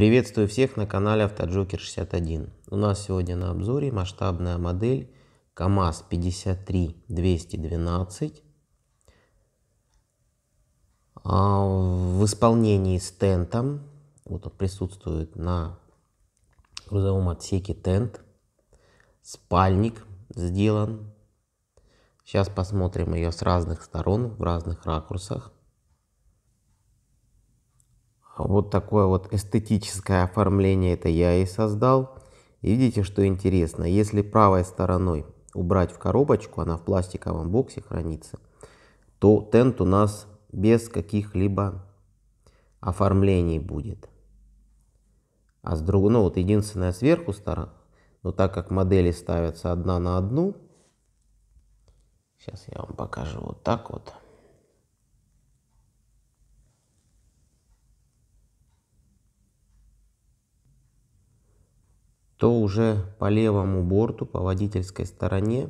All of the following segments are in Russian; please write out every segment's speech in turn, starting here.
Приветствую всех на канале Автоджокер 61. У нас сегодня на обзоре масштабная модель КАМАЗ 53 212 а, в исполнении с тентом. Вот он присутствует на грузовом отсеке тент. Спальник сделан. Сейчас посмотрим ее с разных сторон, в разных ракурсах. Вот такое вот эстетическое оформление это я и создал. И видите, что интересно, если правой стороной убрать в коробочку, она в пластиковом боксе хранится, то тент у нас без каких-либо оформлений будет. А с другой, ну вот единственная сверху сторона, но так как модели ставятся одна на одну, сейчас я вам покажу вот так вот. то уже по левому борту, по водительской стороне,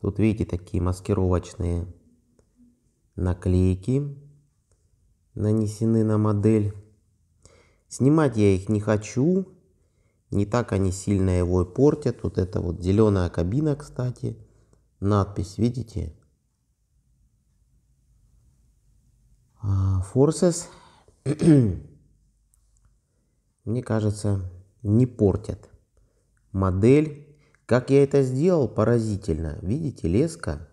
тут видите такие маскировочные наклейки нанесены на модель. Снимать я их не хочу, не так они сильно его и портят. Вот это вот зеленая кабина, кстати, надпись, видите? А, Forces, мне кажется, не портят модель. Как я это сделал, поразительно. Видите, леска,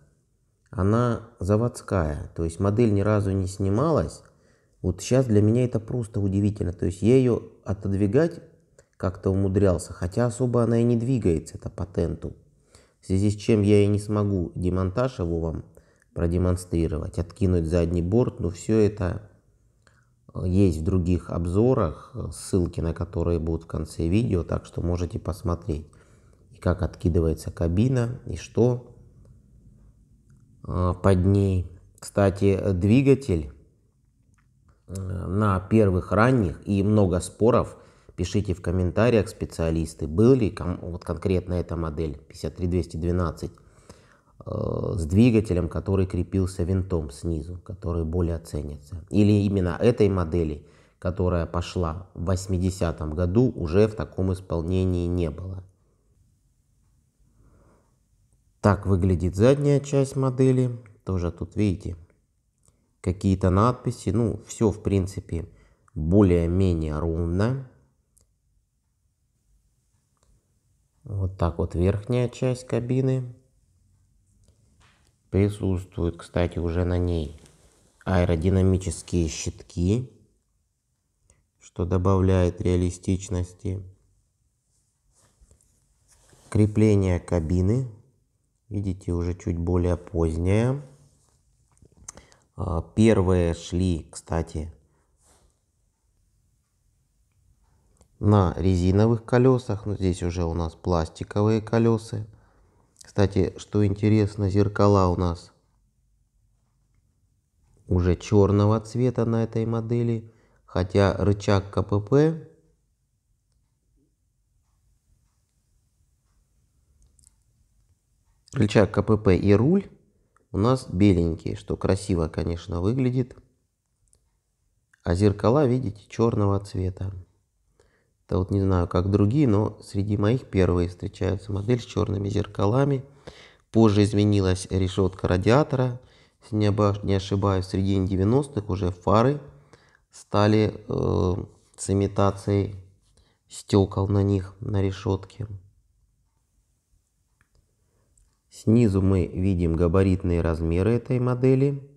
она заводская, то есть модель ни разу не снималась. Вот сейчас для меня это просто удивительно. То есть я ее отодвигать как-то умудрялся, хотя особо она и не двигается, это патенту. В связи с чем я и не смогу демонтаж его вам продемонстрировать, откинуть задний борт, но все это есть в других обзорах э, ссылки, на которые будут в конце видео, так что можете посмотреть, и как откидывается кабина, и что э, под ней. Кстати, двигатель э, на первых ранних и много споров. Пишите в комментариях специалисты, был ли вот конкретно эта модель 53212 Э, с двигателем, который крепился винтом снизу, который более ценится. Или именно этой модели, которая пошла в 80-м году, уже в таком исполнении не было. Так выглядит задняя часть модели. Тоже тут видите какие-то надписи. Ну, все в принципе более-менее ровно. Вот так вот верхняя часть кабины. Присутствуют, кстати, уже на ней аэродинамические щитки, что добавляет реалистичности. Крепление кабины, видите, уже чуть более позднее. А, первые шли, кстати, на резиновых колесах, но здесь уже у нас пластиковые колеса. Кстати, что интересно, зеркала у нас уже черного цвета на этой модели, хотя рычаг КПП рычаг КПП и руль у нас беленькие, что красиво, конечно, выглядит. А зеркала, видите, черного цвета. Это вот не знаю, как другие, но среди моих первые встречаются модель с черными зеркалами. Позже изменилась решетка радиатора. Если не ошибаюсь, в середине 90-х уже фары стали э, с имитацией стекол на них, на решетке. Снизу мы видим габаритные размеры этой модели.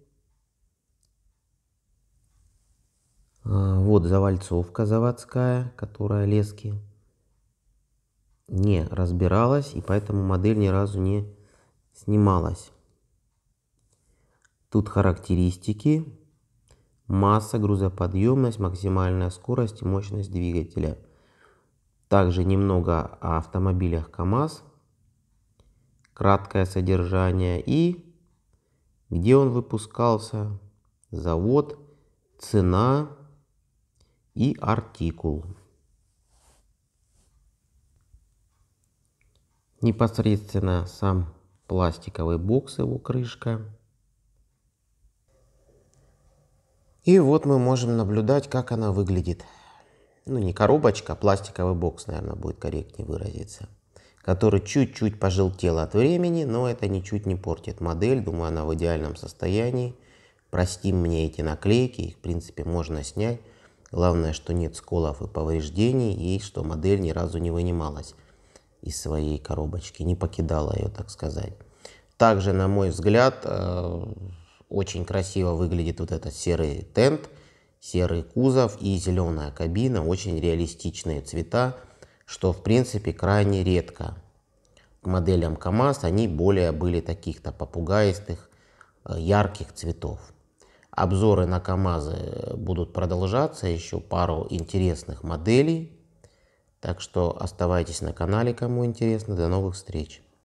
А, вот завальцовка заводская, которая лески не разбиралась, и поэтому модель ни разу не снималась. Тут характеристики, масса, грузоподъемность, максимальная скорость и мощность двигателя. Также немного о автомобилях КАМАЗ, краткое содержание и где он выпускался, завод, цена, и артикул. Непосредственно сам пластиковый бокс, его крышка. И вот мы можем наблюдать, как она выглядит. Ну, не коробочка, а пластиковый бокс, наверное, будет корректнее выразиться. Который чуть-чуть пожелтел от времени, но это ничуть не портит модель. Думаю, она в идеальном состоянии. Простим мне эти наклейки, их, в принципе, можно снять. Главное, что нет сколов и повреждений, и что модель ни разу не вынималась из своей коробочки, не покидала ее, так сказать. Также, на мой взгляд, э, очень красиво выглядит вот этот серый тент, серый кузов и зеленая кабина, очень реалистичные цвета, что в принципе крайне редко. К моделям КАМАЗ они более были таких-то попугаистых, э, ярких цветов. Обзоры на КАМАЗы будут продолжаться, еще пару интересных моделей. Так что оставайтесь на канале, кому интересно. До новых встреч!